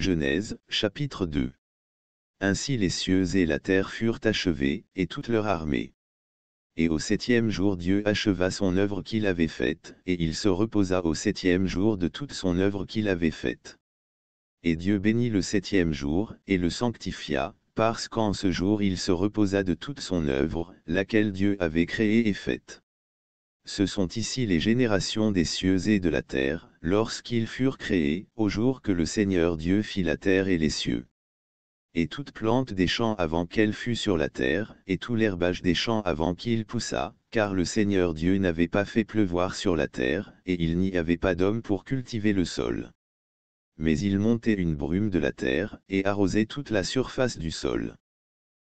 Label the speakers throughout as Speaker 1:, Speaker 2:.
Speaker 1: Genèse, chapitre 2. Ainsi les cieux et la terre furent achevés, et toute leur armée. Et au septième jour Dieu acheva son œuvre qu'il avait faite, et il se reposa au septième jour de toute son œuvre qu'il avait faite. Et Dieu bénit le septième jour, et le sanctifia, parce qu'en ce jour il se reposa de toute son œuvre, laquelle Dieu avait créée et faite. Ce sont ici les générations des cieux et de la terre, lorsqu'ils furent créés, au jour que le Seigneur Dieu fit la terre et les cieux. Et toute plante des champs avant qu'elle fût sur la terre, et tout l'herbage des champs avant qu'il poussât, car le Seigneur Dieu n'avait pas fait pleuvoir sur la terre, et il n'y avait pas d'homme pour cultiver le sol. Mais il montait une brume de la terre, et arrosait toute la surface du sol.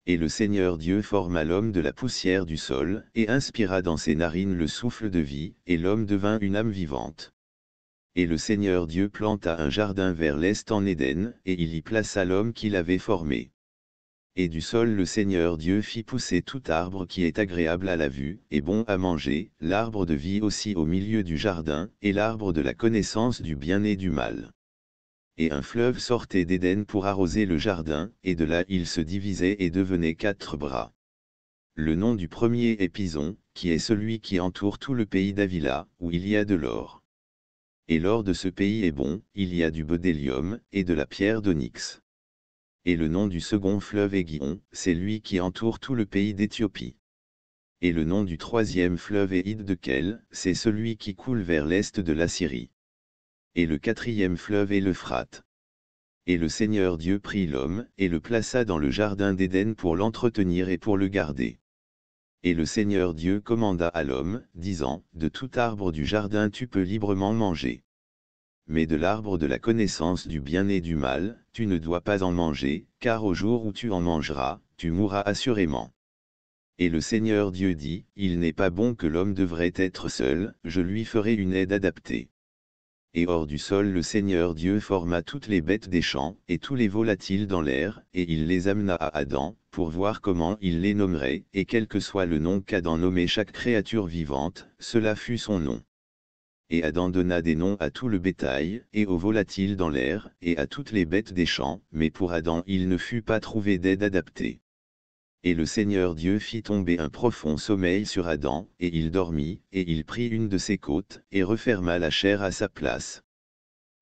Speaker 1: Et le Seigneur Dieu forma l'homme de la poussière du sol, et inspira dans ses narines le souffle de vie, et l'homme devint une âme vivante. Et le Seigneur Dieu planta un jardin vers l'est en Éden, et il y plaça l'homme qu'il avait formé. Et du sol le Seigneur Dieu fit pousser tout arbre qui est agréable à la vue, et bon à manger, l'arbre de vie aussi au milieu du jardin, et l'arbre de la connaissance du bien et du mal et un fleuve sortait d'Éden pour arroser le jardin, et de là il se divisait et devenait quatre bras. Le nom du premier est Pison, qui est celui qui entoure tout le pays d'Avila, où il y a de l'or. Et l'or de ce pays est bon, il y a du bodélium, et de la pierre d'onyx. Et le nom du second fleuve est Guion, c'est lui qui entoure tout le pays d'Éthiopie. Et le nom du troisième fleuve est Kel, c'est celui qui coule vers l'est de la Syrie et le quatrième fleuve est l'Euphrate. Et le Seigneur Dieu prit l'homme, et le plaça dans le jardin d'Éden pour l'entretenir et pour le garder. Et le Seigneur Dieu commanda à l'homme, disant, De tout arbre du jardin tu peux librement manger. Mais de l'arbre de la connaissance du bien et du mal, tu ne dois pas en manger, car au jour où tu en mangeras, tu mourras assurément. Et le Seigneur Dieu dit, Il n'est pas bon que l'homme devrait être seul, je lui ferai une aide adaptée et hors du sol le Seigneur Dieu forma toutes les bêtes des champs, et tous les volatiles dans l'air, et il les amena à Adam, pour voir comment il les nommerait, et quel que soit le nom qu'Adam nommait chaque créature vivante, cela fut son nom. Et Adam donna des noms à tout le bétail, et aux volatiles dans l'air, et à toutes les bêtes des champs, mais pour Adam il ne fut pas trouvé d'aide adaptée. Et le Seigneur Dieu fit tomber un profond sommeil sur Adam, et il dormit, et il prit une de ses côtes, et referma la chair à sa place.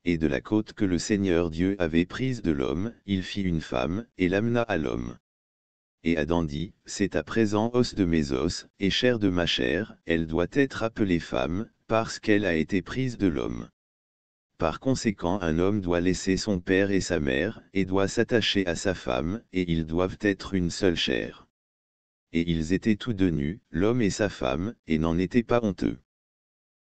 Speaker 1: Et de la côte que le Seigneur Dieu avait prise de l'homme, il fit une femme, et l'amena à l'homme. Et Adam dit, C'est à présent os de mes os, et chair de ma chair, elle doit être appelée femme, parce qu'elle a été prise de l'homme. Par conséquent un homme doit laisser son père et sa mère, et doit s'attacher à sa femme, et ils doivent être une seule chair. Et ils étaient tous deux nus, l'homme et sa femme, et n'en étaient pas honteux.